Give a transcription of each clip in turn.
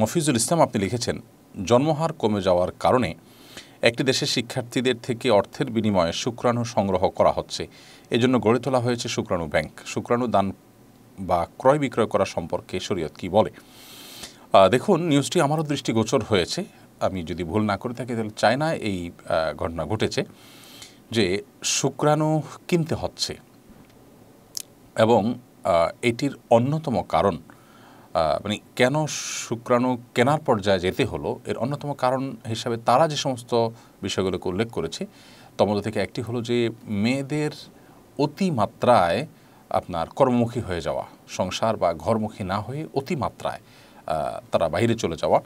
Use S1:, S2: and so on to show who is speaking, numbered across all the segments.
S1: মফিজুল ইসলাম আপনি লিখেছেন জন্মহার কমে যাওয়ার কারণে একটি দেশের শিক্ষার্থীদের থেকে অর্থের বিনিময়ে শুক্রাণু সংগ্রহ করা হচ্ছে এজন্য গড়ে তোলা হয়েছে শুক্রাণু ব্যাংক শুক্রাণু দান বা ক্রয় বিক্রয় করা সম্পর্কে শরীয়ত কি বলে দেখুন নিউজটি আমারও দৃষ্টিগোচর হয়েছে আমি যদি ভুল না করে থাকি তাহলে চায়না এই ঘটনা ঘটেছে যে শুক্রাণু কিনতে হচ্ছে এবং এটির অন্যতম কারণ মানে কেন শুক্রাণু কেনার পর্যায়ে যেতে হলো এর অন্যতম কারণ হিসাবে তারা যে সমস্ত বিষয়গুলোকে উল্লেখ করেছে তমদ থেকে একটি হলো যে মেয়েদের অতিমাত্রায় আপনার কর্মমুখী হয়ে যাওয়া সংসার বা ঘরমুখী না হয়ে অতিমাত্রায় তারা বাইরে চলে যাওয়া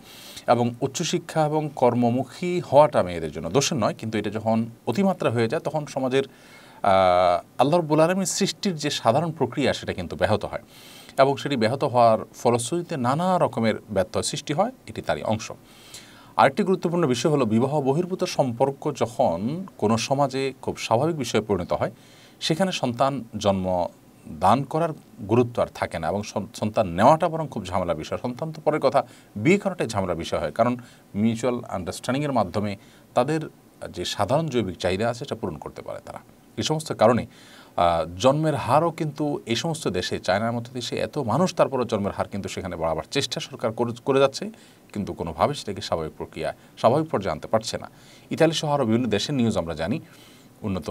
S1: এবং উচ্চশিক্ষা এবং কর্মমুখী হওয়াটা মেয়েদের জন্য দোষের নয় কিন্তু এটা যখন অতিমাত্রা হয়ে যায় তখন সমাজের আল্লাহর বুল আলমীর সৃষ্টির যে সাধারণ প্রক্রিয়া সেটা কিন্তু ব্যাহত হয় এবং সেটি ব্যাহত হওয়ার ফলশ্রুতিতে নানা রকমের ব্যত্যয় সৃষ্টি হয় এটি তারই অংশ আরেকটি গুরুত্বপূর্ণ বিষয় হলো বিবাহ বহির্ভূত সম্পর্ক যখন কোনো সমাজে খুব স্বাভাবিক বিষয়ে পরিণত হয় সেখানে সন্তান জন্ম দান করার গুরুত্ব আর থাকে না এবং সন্তান নেওয়াটা বরং খুব ঝামেলা বিষয় সন্তান তো পরের কথা বিয়ে করাটাই ঝামেলা বিষয় হয় কারণ মিউচুয়াল আন্ডারস্ট্যান্ডিংয়ের মাধ্যমে তাদের যে সাধারণ জৈবিক চাহিদা আছে সেটা পূরণ করতে পারে তারা এই সমস্ত কারণে জন্মের হারও কিন্তু এই সমস্ত দেশে চায়নার মতো দেশে এত মানুষ তারপরে জন্মের হার কিন্তু সেখানে বাড়াবার চেষ্টা সরকার করে যাচ্ছে কিন্তু কোনোভাবে সেটাকে স্বাভাবিক প্রক্রিয়া স্বাভাবিক পর্যায়ে আনতে পারছে না ইতালি সহ আরও বিভিন্ন দেশের নিউজ আমরা জানি উন্নত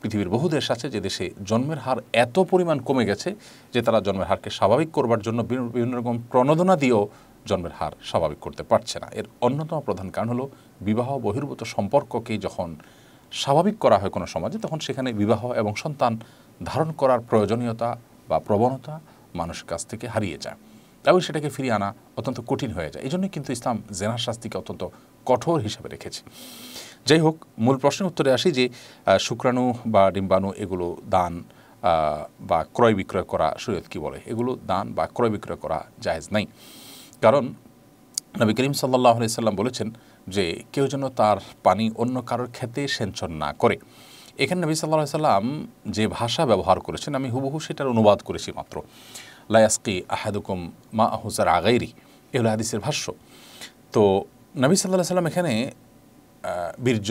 S1: পৃথিবীর বহু দেশ আছে যে দেশে জন্মের হার এত পরিমাণ কমে গেছে যে তারা জন্মের হারকে স্বাভাবিক করবার জন্য বিভিন্ন রকম প্রণোদনা দিয়েও জন্মের হার স্বাভাবিক করতে পারছে না এর অন্যতম প্রধান কারণ হলো বিবাহ বহির্ভূত সম্পর্ককে যখন স্বাভাবিক করা হয় কোনো সমাজে তখন সেখানে বিবাহ এবং সন্তান ধারণ করার প্রয়োজনীয়তা বা প্রবণতা মানুষের কাছ থেকে হারিয়ে যায় এবং সেটাকে ফিরিয়ে আনা অত্যন্ত কঠিন হয়ে যায় এই জন্যই কিন্তু ইসলাম জেনার শাস্তিকে অত্যন্ত কঠোর হিসাবে রেখেছে যাই হোক মূল প্রশ্নের উত্তরে আসি যে শুক্রাণু বা ডিম্বাণু এগুলো দান বা ক্রয় বিক্রয় করা সৈয়দ কি বলে এগুলো দান বা ক্রয় বিক্রয় করা জায়েজ নাই কারণ নবী করিম সাল্লাহ সাল্লাম বলেছেন যে কেউ যেন তার পানি অন্য কারোর খেতে সেঞ্চন না করে এখানে নবী সাল্লাহ সাল্লাম যে ভাষা ব্যবহার করেছেন আমি হুবহু সেটার অনুবাদ করেছি মাত্র লায়াসকি আহাদুকুম মা আহুসার আগাইরি এ হলো হাদিসের ভাষ্য তো নবী সাল্লাহ সাল্লাম এখানে বীর্য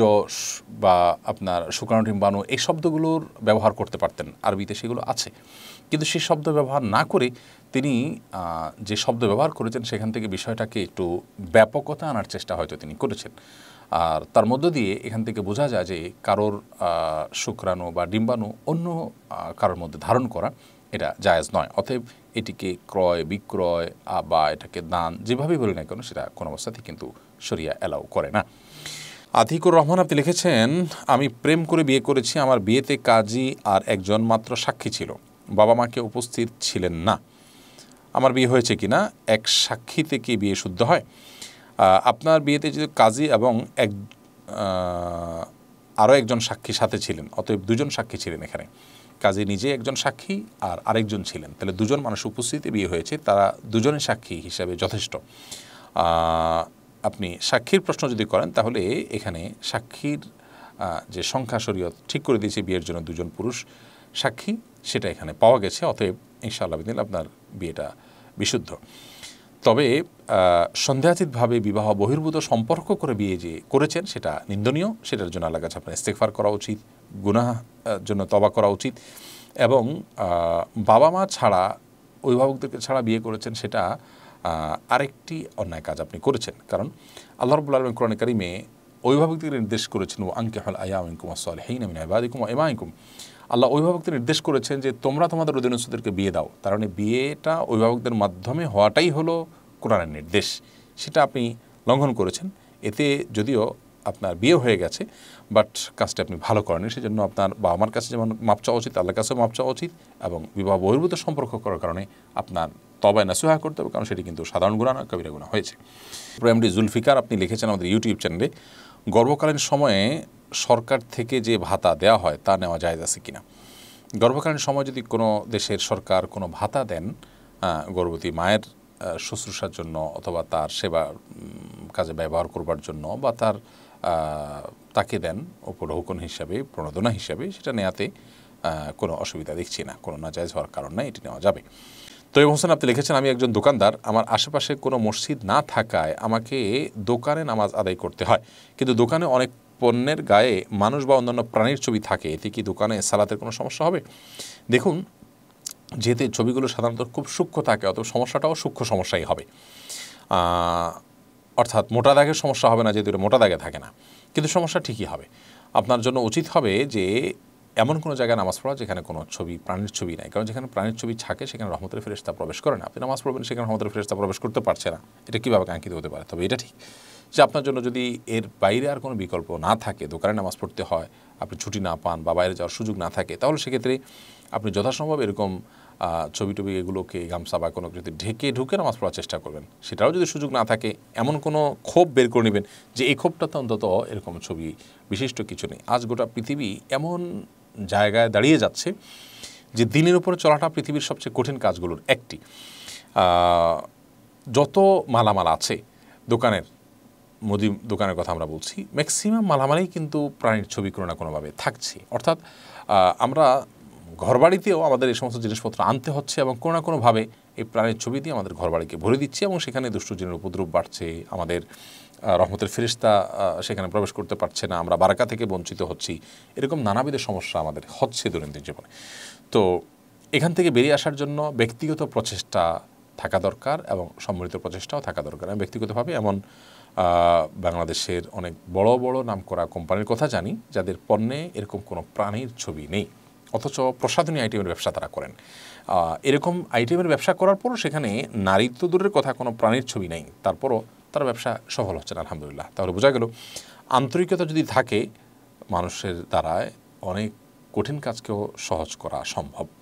S1: বা আপনার শুক্রাণু ডিম্বাণু এই শব্দগুলোর ব্যবহার করতে পারতেন আরবিতে সেগুলো আছে কিন্তু সেই শব্দ ব্যবহার না করে তিনি যে শব্দ ব্যবহার করেছেন সেখান থেকে বিষয়টাকে একটু ব্যাপকতা আনার চেষ্টা হয়তো তিনি করেছেন আর তার মধ্য দিয়ে এখান থেকে বোঝা যায় যে কারোর শুক্রাণু বা ডিম্বাণু অন্য কারোর মধ্যে ধারণ করা এটা জায়েজ নয় অতএব এটিকে ক্রয় বিক্রয় বা এটাকে দান যেভাবেই বলি না কেন সেটা কোনো অবস্থাতেই কিন্তু সরিয়া অ্যালাউ করে না আতিকুর রহমান আপনি লিখেছেন আমি প্রেম করে বিয়ে করেছি আমার বিয়েতে কাজী আর একজন মাত্র সাক্ষী ছিল বাবা মাকে উপস্থিত ছিলেন না আমার বিয়ে হয়েছে কি না এক সাক্ষীতে কি বিয়ে শুদ্ধ হয় আপনার বিয়েতে যদি কাজী এবং এক আরও একজন সাক্ষী সাথে ছিলেন অতএব দুজন সাক্ষী ছিলেন এখানে কাজী নিজে একজন সাক্ষী আর আরেকজন ছিলেন তাহলে দুজন মানুষ উপস্থিতে বিয়ে হয়েছে তারা দুজনের সাক্ষী হিসাবে যথেষ্ট আপনি সাক্ষীর প্রশ্ন যদি করেন তাহলে এখানে সাক্ষীর যে সংখ্যা শরীয়ত ঠিক করে দিয়েছে বিয়ের জন্য দুজন পুরুষ সাক্ষী সেটা এখানে পাওয়া গেছে অতএব ইনশাআল্লাহ দিন আপনার বিয়েটা বিশুদ্ধ তবে সন্দেহাতীতভাবে বিবাহ বহির্ভূত সম্পর্ক করে বিয়ে যে করেছেন সেটা নিন্দনীয় সেটার জন্য আল্লাহ কাছে আপনার ইস্তেকফার করা উচিত গুনাহ জন্য তবা করা উচিত এবং বাবা মা ছাড়া অভিভাবকদেরকে ছাড়া বিয়ে করেছেন সেটা আরেকটি অন্যায় কাজ আপনি করেছেন কারণ আল্লাহ রবুল্লা আলম কোরআন কারিমে অভিভাবকদের নির্দেশ করেছেন ও আংকে হল আয়ামিনকুম আসলহীন আমিন আবাদিকুম এমাইকুম আল্লাহ অভিভাবকদের নির্দেশ করেছেন যে তোমরা তোমাদের অধীনস্থদেরকে বিয়ে দাও তার মানে বিয়েটা অভিভাবকদের মাধ্যমে হওয়াটাই হলো কোরআনের নির্দেশ সেটা আপনি লঙ্ঘন করেছেন এতে যদিও আপনার বিয়ে হয়ে গেছে বাট কাজটা আপনি ভালো করেনি সেজন্য আপনার বাবা আমার কাছে যেমন মাপ চাওয়া উচিত আল্লাহর কাছেও মাপ চাওয়া উচিত এবং বিবাহ বহির্ভূত সম্পর্ক করার কারণে আপনার তবায় নাসুহা করতে হবে কারণ সেটি কিন্তু সাধারণ গুণা না কবিরা গুণা হয়েছে প্রেমডি জুলফিকার আপনি লিখেছেন আমাদের ইউটিউব চ্যানেলে গর্ভকালীন সময়ে সরকার থেকে যে ভাতা দেওয়া হয় তা নেওয়া যায় আছে কিনা গর্ভকালীন সময় যদি কোনো দেশের সরকার কোনো ভাতা দেন গর্ভবতী মায়ের শুশ্রূষার জন্য অথবা তার সেবা কাজে ব্যবহার করবার জন্য বা তার তাকে দেন উপঢৌকন হিসাবে প্রণোদনা হিসাবে সেটা নেয়াতে কোনো অসুবিধা দেখছি না কোনো নাজায়জ হওয়ার কারণ না এটি নেওয়া যাবে তৈব হোসেন আপনি লিখেছেন আমি একজন দোকানদার আমার আশেপাশে কোনো মসজিদ না থাকায় আমাকে দোকানে নামাজ আদায় করতে হয় কিন্তু দোকানে অনেক পণ্যের গায়ে মানুষ বা অন্যান্য প্রাণীর ছবি থাকে এতে কি দোকানে সালাতের কোনো সমস্যা হবে দেখুন যেহেতু ছবিগুলো সাধারণত খুব সূক্ষ্ম থাকে অত সমস্যাটাও সূক্ষ্ম সমস্যাই হবে অর্থাৎ মোটা দাগের সমস্যা হবে না যেহেতু এটা মোটা দাগে থাকে না কিন্তু সমস্যা ঠিকই হবে আপনার জন্য উচিত হবে যে এমন কোনো জায়গায় নামাজ পড়া যেখানে কোনো ছবি প্রাণীর ছবি নাই কারণ যেখানে প্রাণীর ছবি থাকে সেখানে রহমতের ফেরেস্তা প্রবেশ করে না আপনি নামাজ পড়বেন সেখানে রহমতের ফেরেস্তা প্রবেশ করতে পারছে না এটা কীভাবে কাঙ্ক্ষিত হতে পারে তবে এটা ঠিক যে আপনার জন্য যদি এর বাইরে আর কোনো বিকল্প না থাকে দোকানে নামাজ পড়তে হয় আপনি ছুটি না পান বা বাইরে যাওয়ার সুযোগ না থাকে তাহলে সেক্ষেত্রে আপনি যথাসম্ভব এরকম ছবি টবি এগুলোকে গামছা বা কোনো কিছুতে ঢেকে ঢুকে নামাজ পড়ার চেষ্টা করবেন সেটাও যদি সুযোগ না থাকে এমন কোনো ক্ষোভ বের করে নেবেন যে এই ক্ষোভটাতে অন্তত এরকম ছবি বিশিষ্ট কিছু নেই আজ গোটা পৃথিবী এমন জায়গায় দাঁড়িয়ে যাচ্ছে যে দিনের উপরে চলাটা পৃথিবীর সবচেয়ে কঠিন কাজগুলোর একটি যত মালামাল আছে দোকানের মুদি দোকানের কথা আমরা বলছি ম্যাক্সিমাম মালামালেই কিন্তু প্রাণীর ছবি কোনো না কোনোভাবে থাকছে অর্থাৎ আমরা ঘরবাড়িতেও আমাদের এই সমস্ত জিনিসপত্র আনতে হচ্ছে এবং কোনো না কোনোভাবে এই প্রাণের ছবি দিয়ে আমাদের ঘরবাড়িকে ভরে দিচ্ছে এবং সেখানে দুষ্টজনের উপদ্রব বাড়ছে আমাদের রহমতের ফেরিস্তা সেখানে প্রবেশ করতে পারছে না আমরা বারাকা থেকে বঞ্চিত হচ্ছি এরকম নানাবিধ সমস্যা আমাদের হচ্ছে দৈনন্দিন জীবনে তো এখান থেকে বেরিয়ে আসার জন্য ব্যক্তিগত প্রচেষ্টা থাকা দরকার এবং সম্মিলিত প্রচেষ্টাও থাকা দরকার আমি ব্যক্তিগতভাবে এমন বাংলাদেশের অনেক বড় বড় নাম করা কোম্পানির কথা জানি যাদের পণ্যে এরকম কোনো প্রাণীর ছবি নেই অথচ প্রসাধনী আইটেমের ব্যবসা তারা করেন এরকম আইটেমের ব্যবসা করার পরও সেখানে নারী তো দূরের কথা কোনো প্রাণীর ছবি নেই তারপরও তার ব্যবসা সফল হচ্ছে না আলহামদুলিল্লাহ তাহলে বোঝা গেল আন্তরিকতা যদি থাকে মানুষের দ্বারায় অনেক কঠিন কাজকেও সহজ করা সম্ভব